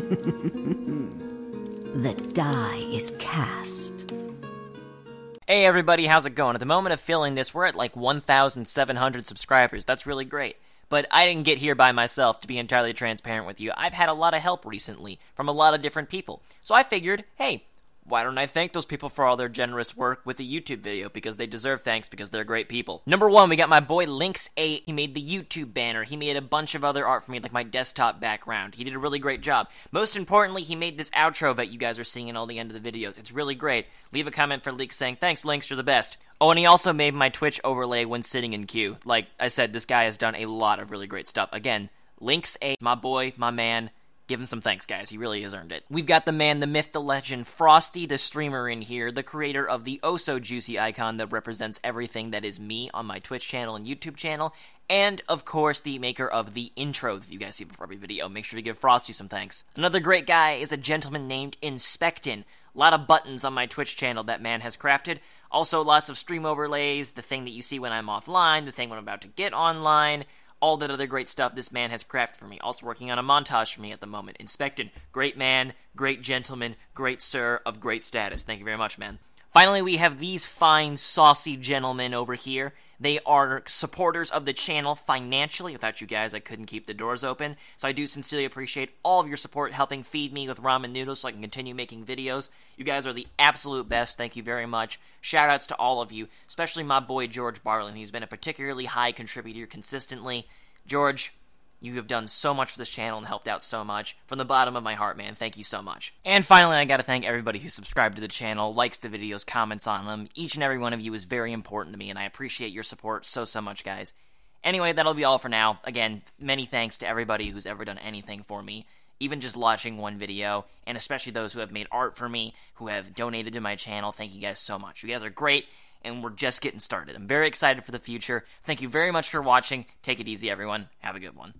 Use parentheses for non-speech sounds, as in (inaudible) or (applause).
(laughs) the die is cast. Hey everybody, how's it going? At the moment of filming this, we're at like 1,700 subscribers. That's really great. But I didn't get here by myself, to be entirely transparent with you. I've had a lot of help recently from a lot of different people. So I figured, hey, why don't I thank those people for all their generous work with a YouTube video because they deserve thanks because they're great people. Number one, we got my boy Lynx8. He made the YouTube banner. He made a bunch of other art for me, like my desktop background. He did a really great job. Most importantly, he made this outro that you guys are seeing in all the end of the videos. It's really great. Leave a comment for Leaks saying, thanks, Lynx, you're the best. Oh, and he also made my Twitch overlay when sitting in queue. Like I said, this guy has done a lot of really great stuff. Again, Lynx8, my boy, my man Give him some thanks, guys. He really has earned it. We've got the man, the myth, the legend, Frosty the streamer in here, the creator of the oh so juicy icon that represents everything that is me on my Twitch channel and YouTube channel, and of course the maker of the intro that you guys see before every video. Make sure to give Frosty some thanks. Another great guy is a gentleman named Inspectin. A lot of buttons on my Twitch channel that man has crafted. Also, lots of stream overlays, the thing that you see when I'm offline, the thing when I'm about to get online, all that other great stuff this man has crafted for me. Also working on a montage for me at the moment. Inspected, great man, great gentleman, great sir of great status. Thank you very much, man. Finally, we have these fine, saucy gentlemen over here they are supporters of the channel financially. Without you guys, I couldn't keep the doors open. So I do sincerely appreciate all of your support helping feed me with ramen noodles so I can continue making videos. You guys are the absolute best. Thank you very much. Shout outs to all of you, especially my boy George Barlin. He's been a particularly high contributor consistently. George, you have done so much for this channel and helped out so much. From the bottom of my heart, man, thank you so much. And finally, I gotta thank everybody who subscribed to the channel, likes the videos, comments on them. Each and every one of you is very important to me, and I appreciate your support so, so much, guys. Anyway, that'll be all for now. Again, many thanks to everybody who's ever done anything for me, even just watching one video, and especially those who have made art for me, who have donated to my channel. Thank you guys so much. You guys are great, and we're just getting started. I'm very excited for the future. Thank you very much for watching. Take it easy, everyone. Have a good one.